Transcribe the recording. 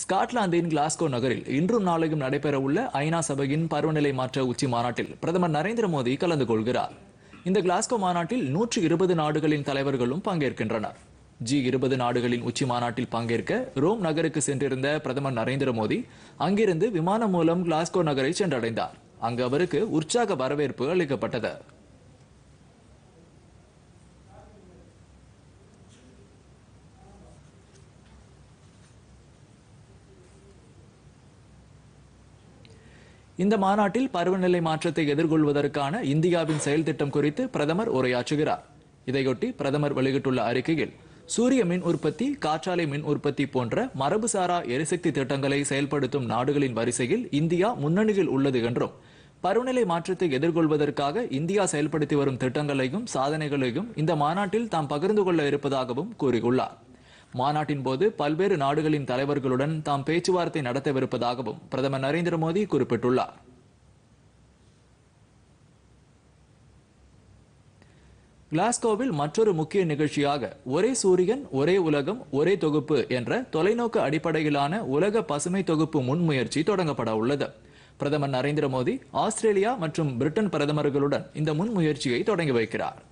ஸ்காட்லாந்தின் Glasgow நகரில் இன்றும் நாளையும் நடைபெறவுள்ள ஐநா சபையின் பருவநிலை மாற்ற உச்சி மாநாட்டில் பிரதமர் நரேந்திர மோடி கலந்து கொள்கிறார் இந்த கிளாஸ்கோ மாநாட்டில் நூற்று இருபது நாடுகளின் தலைவர்களும் பங்கேற்கின்றனர் ஜி இருபது நாடுகளின் உச்சி மாநாட்டில் பங்கேற்க ரோம் நகருக்கு சென்றிருந்த பிரதமர் நரேந்திர மோடி அங்கிருந்து விமானம் மூலம் கிளாஸ்கோ நகரை சென்றடைந்தார் அங்கு அவருக்கு உற்சாக வரவேற்பு அளிக்கப்பட்டது இந்த மாநாட்டில் பருவநிலை மாற்றத்தை எதிர்கொள்வதற்கான இந்தியாவின் செயல் திட்டம் குறித்து பிரதமர் உரையாற்றுகிறார் இதையொட்டி பிரதமர் வெளியிட்டுள்ள அறிக்கையில் சூரிய மின் உற்பத்தி காற்றாலை மின் உற்பத்தி போன்ற மரபுசாரா எரிசக்தி திட்டங்களை செயல்படுத்தும் நாடுகளின் வரிசையில் இந்தியா முன்னணியில் உள்ளது என்றும் பருவநிலை மாற்றத்தை எதிர்கொள்வதற்காக இந்தியா செயல்படுத்தி வரும் திட்டங்களையும் சாதனைகளையும் இந்த மாநாட்டில் தாம் பகிர்ந்து கொள்ள இருப்பதாகவும் கூறியுள்ளார் மாநாட்டின் போது பல்வேறு நாடுகளின் தலைவர்களுடன் தாம் பேச்சுவார்த்தை நடத்தவிருப்பதாகவும் பிரதமர் நரேந்திர மோடி குறிப்பிட்டுள்ளார் கிளாஸ்கோவில் மற்றொரு முக்கிய நிகழ்ச்சியாக ஒரே சூரியன் ஒரே உலகம் ஒரே தொகுப்பு என்ற தொலைநோக்கு அடிப்படையிலான உலக பசுமை தொகுப்பு முன்முயற்சி தொடங்கப்பட உள்ளது பிரதமர் நரேந்திர மோடி ஆஸ்திரேலியா மற்றும் பிரிட்டன் பிரதமர்களுடன் இந்த முன்முயற்சியை தொடங்கி வைக்கிறார்